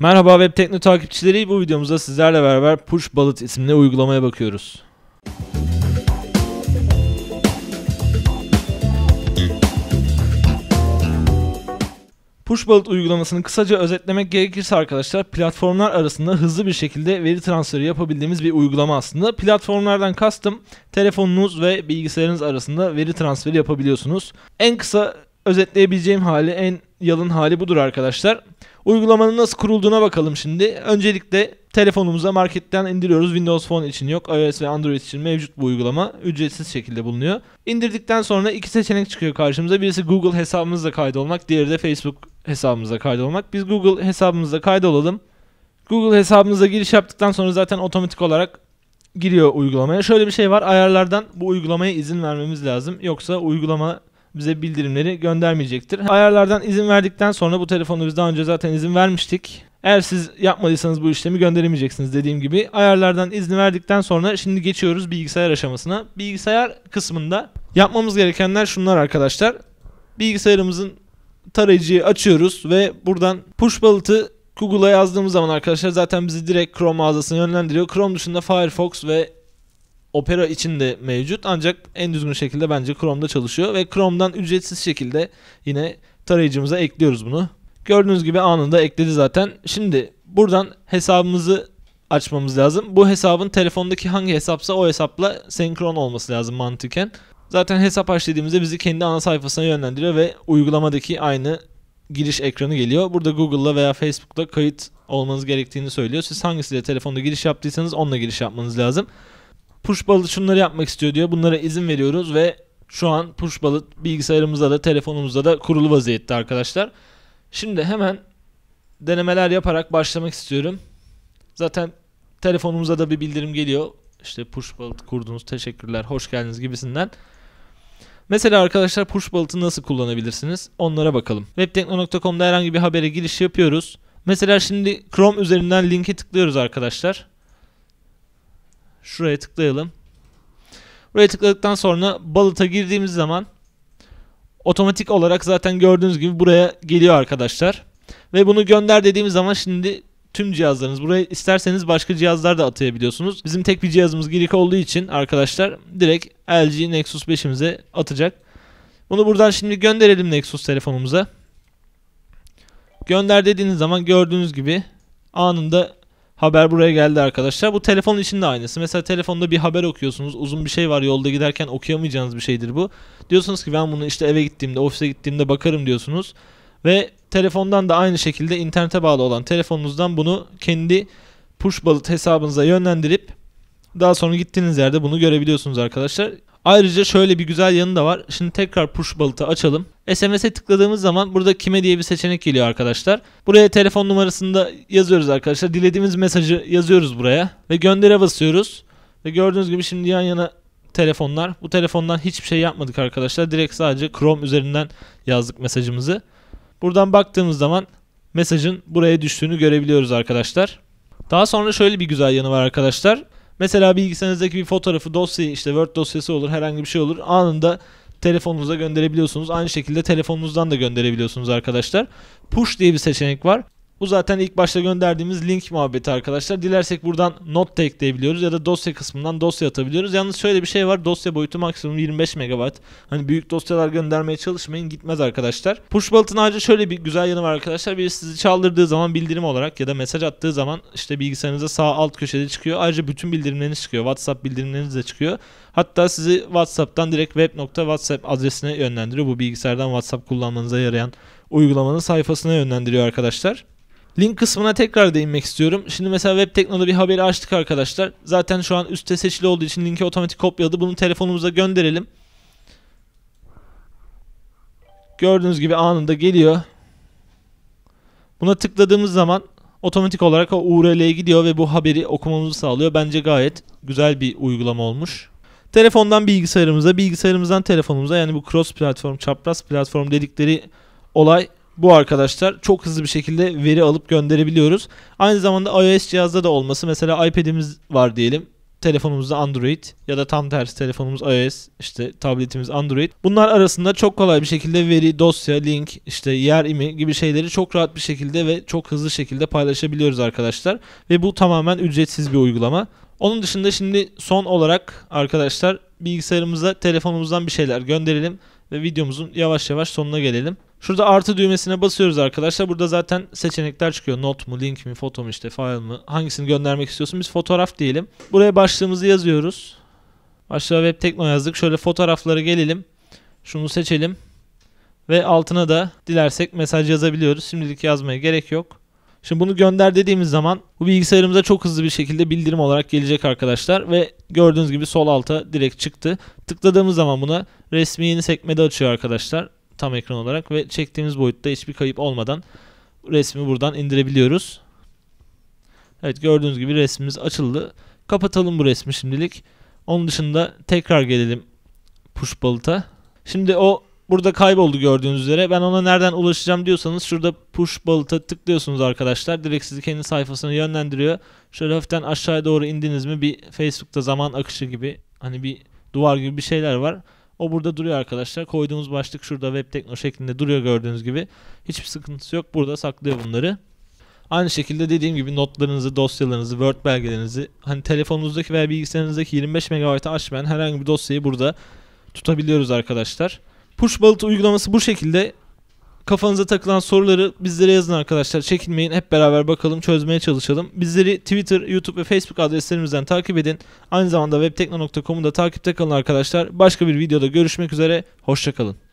Merhaba Web Tekno takipçileri. Bu videomuzda sizlerle beraber Push Bullet isimli uygulamaya bakıyoruz. Push Bullet uygulamasını kısaca özetlemek gerekirse arkadaşlar platformlar arasında hızlı bir şekilde veri transferi yapabildiğimiz bir uygulama aslında. Platformlardan kastım telefonunuz ve bilgisayarınız arasında veri transferi yapabiliyorsunuz. En kısa özetleyebileceğim hali en yalın hali budur arkadaşlar. Uygulamanın nasıl kurulduğuna bakalım şimdi. Öncelikle telefonumuza marketten indiriyoruz. Windows Phone için yok. iOS ve Android için mevcut bu uygulama. Ücretsiz şekilde bulunuyor. İndirdikten sonra iki seçenek çıkıyor karşımıza. Birisi Google hesabımızla kaydolmak. Diğeri de Facebook hesabımızla kaydolmak. Biz Google hesabımızla kaydolalım. Google hesabımıza giriş yaptıktan sonra zaten otomatik olarak giriyor uygulamaya. Şöyle bir şey var. Ayarlardan bu uygulamaya izin vermemiz lazım. Yoksa uygulama bize bildirimleri göndermeyecektir. Ayarlardan izin verdikten sonra bu telefonu biz daha önce zaten izin vermiştik. Eğer siz yapmadıysanız bu işlemi gönderemeyeceksiniz dediğim gibi. Ayarlardan izni verdikten sonra şimdi geçiyoruz bilgisayar aşamasına. Bilgisayar kısmında yapmamız gerekenler şunlar arkadaşlar. Bilgisayarımızın tarayıcıyı açıyoruz ve buradan push bullet'ı Google'a yazdığımız zaman arkadaşlar zaten bizi direkt Chrome mağazasına yönlendiriyor. Chrome dışında Firefox ve Opera içinde mevcut ancak en düzgün şekilde bence Chrome'da çalışıyor ve Chrome'dan ücretsiz şekilde yine tarayıcımıza ekliyoruz bunu. Gördüğünüz gibi anında ekledi zaten. Şimdi buradan hesabımızı açmamız lazım. Bu hesabın telefondaki hangi hesapsa o hesapla senkron olması lazım mantıken. Zaten hesap açtığımızda bizi kendi ana sayfasına yönlendiriyor ve uygulamadaki aynı giriş ekranı geliyor. Burada Google'la veya Facebook'la kayıt olmanız gerektiğini söylüyor. Siz hangisiyle telefonda giriş yaptıysanız onunla giriş yapmanız lazım push balı şunları yapmak istiyor diyor. Bunlara izin veriyoruz ve şu an push balı bilgisayarımızda da telefonumuzda da kurulu vaziyette arkadaşlar. Şimdi hemen denemeler yaparak başlamak istiyorum. Zaten telefonumuza da bir bildirim geliyor. İşte push balıt kurdunuz teşekkürler hoş geldiniz gibisinden. Mesela arkadaşlar push balıtı nasıl kullanabilirsiniz onlara bakalım. Webtekno.com'da herhangi bir habere giriş yapıyoruz. Mesela şimdi Chrome üzerinden linke tıklıyoruz arkadaşlar. Şuraya tıklayalım. Buraya tıkladıktan sonra balıta girdiğimiz zaman otomatik olarak zaten gördüğünüz gibi buraya geliyor arkadaşlar. Ve bunu gönder dediğimiz zaman şimdi tüm cihazlarınız buraya isterseniz başka cihazlar da atayabiliyorsunuz. Bizim tek bir cihazımız girik olduğu için arkadaşlar direkt LG Nexus 5'imize atacak. Bunu buradan şimdi gönderelim Nexus telefonumuza. Gönder dediğiniz zaman gördüğünüz gibi anında Haber buraya geldi arkadaşlar. Bu telefonun içinde aynısı. Mesela telefonda bir haber okuyorsunuz. Uzun bir şey var yolda giderken okuyamayacağınız bir şeydir bu. Diyorsunuz ki ben bunu işte eve gittiğimde, ofise gittiğimde bakarım diyorsunuz. Ve telefondan da aynı şekilde internete bağlı olan telefonunuzdan bunu kendi push bulut hesabınıza yönlendirip daha sonra gittiğiniz yerde bunu görebiliyorsunuz arkadaşlar. Ayrıca şöyle bir güzel yanı da var. Şimdi tekrar push balıtı açalım. SMS'e tıkladığımız zaman burada kime diye bir seçenek geliyor arkadaşlar. Buraya telefon numarasını da yazıyoruz arkadaşlar. Dilediğimiz mesajı yazıyoruz buraya ve göndere basıyoruz. Ve gördüğünüz gibi şimdi yan yana telefonlar. Bu telefondan hiçbir şey yapmadık arkadaşlar. Direkt sadece Chrome üzerinden yazdık mesajımızı. Buradan baktığımız zaman mesajın buraya düştüğünü görebiliyoruz arkadaşlar. Daha sonra şöyle bir güzel yanı var arkadaşlar. Mesela bilgisayarınızdaki bir fotoğrafı dosyayı işte Word dosyası olur herhangi bir şey olur anında telefonunuza gönderebiliyorsunuz. Aynı şekilde telefonunuzdan da gönderebiliyorsunuz arkadaşlar. Push diye bir seçenek var. Bu zaten ilk başta gönderdiğimiz link muhabbeti arkadaşlar. Dilersek buradan not da ekleyebiliyoruz ya da dosya kısmından dosya atabiliyoruz. Yalnız şöyle bir şey var. Dosya boyutu maksimum 25 MB. Hani büyük dosyalar göndermeye çalışmayın gitmez arkadaşlar. Push button ağacı şöyle bir güzel yanı var arkadaşlar. Birisi sizi çaldırdığı zaman bildirim olarak ya da mesaj attığı zaman işte bilgisayarınıza sağ alt köşede çıkıyor. Ayrıca bütün bildirimleriniz çıkıyor. WhatsApp bildirimleriniz de çıkıyor. Hatta sizi WhatsApp'tan direkt web.whatsapp adresine yönlendiriyor. Bu bilgisayardan WhatsApp kullanmanıza yarayan uygulamanın sayfasına yönlendiriyor arkadaşlar. Link kısmına tekrar değinmek istiyorum. Şimdi mesela web teknoda bir haberi açtık arkadaşlar. Zaten şu an üstte seçili olduğu için linki otomatik kopyaladı. Bunu telefonumuza gönderelim. Gördüğünüz gibi anında geliyor. Buna tıkladığımız zaman otomatik olarak o URL'ye gidiyor ve bu haberi okumamızı sağlıyor. Bence gayet güzel bir uygulama olmuş. Telefondan bilgisayarımıza, bilgisayarımızdan telefonumuza yani bu cross platform, çapraz platform dedikleri olay bu arkadaşlar çok hızlı bir şekilde veri alıp gönderebiliyoruz. Aynı zamanda iOS cihazda da olması mesela iPad'imiz var diyelim telefonumuzda Android ya da tam tersi telefonumuz iOS işte tabletimiz Android. Bunlar arasında çok kolay bir şekilde veri, dosya, link, işte yer imi gibi şeyleri çok rahat bir şekilde ve çok hızlı şekilde paylaşabiliyoruz arkadaşlar. Ve bu tamamen ücretsiz bir uygulama. Onun dışında şimdi son olarak arkadaşlar bilgisayarımıza telefonumuzdan bir şeyler gönderelim ve videomuzun yavaş yavaş sonuna gelelim. Şurada artı düğmesine basıyoruz arkadaşlar. Burada zaten seçenekler çıkıyor. Not mu, link mi, foto mu işte, file mı? Hangisini göndermek istiyorsun? Biz fotoğraf diyelim. Buraya başlığımızı yazıyoruz. Başlığa web tekno yazdık. Şöyle fotoğraflara gelelim. Şunu seçelim. Ve altına da dilersek mesaj yazabiliyoruz. Şimdilik yazmaya gerek yok. Şimdi bunu gönder dediğimiz zaman bu bilgisayarımıza çok hızlı bir şekilde bildirim olarak gelecek arkadaşlar. Ve gördüğünüz gibi sol alta direkt çıktı. Tıkladığımız zaman buna resmi yeni sekmede açıyor arkadaşlar tam ekran olarak ve çektiğimiz boyutta hiçbir kayıp olmadan resmi buradan indirebiliyoruz. Evet gördüğünüz gibi resmimiz açıldı. Kapatalım bu resmi şimdilik. Onun dışında tekrar gelelim push balıta. Şimdi o burada kayboldu gördüğünüz üzere. Ben ona nereden ulaşacağım diyorsanız şurada push balıta tıklıyorsunuz arkadaşlar. Direkt sizi kendi sayfasına yönlendiriyor. Şöyle hafiften aşağıya doğru indiniz mi bir Facebook'ta zaman akışı gibi hani bir duvar gibi bir şeyler var. O burada duruyor arkadaşlar. Koyduğumuz başlık şurada web tekno şeklinde duruyor gördüğünüz gibi. Hiçbir sıkıntısı yok. Burada saklıyor bunları. Aynı şekilde dediğim gibi notlarınızı, dosyalarınızı, Word belgelerinizi hani telefonunuzdaki veya bilgisayarınızdaki 25 MB'ı aşmayan herhangi bir dosyayı burada tutabiliyoruz arkadaşlar. Push Bullet uygulaması bu şekilde Kafanıza takılan soruları bizlere yazın arkadaşlar. Çekinmeyin hep beraber bakalım çözmeye çalışalım. Bizleri Twitter, YouTube ve Facebook adreslerimizden takip edin. Aynı zamanda webtekno.com'u da takipte kalın arkadaşlar. Başka bir videoda görüşmek üzere. Hoşçakalın.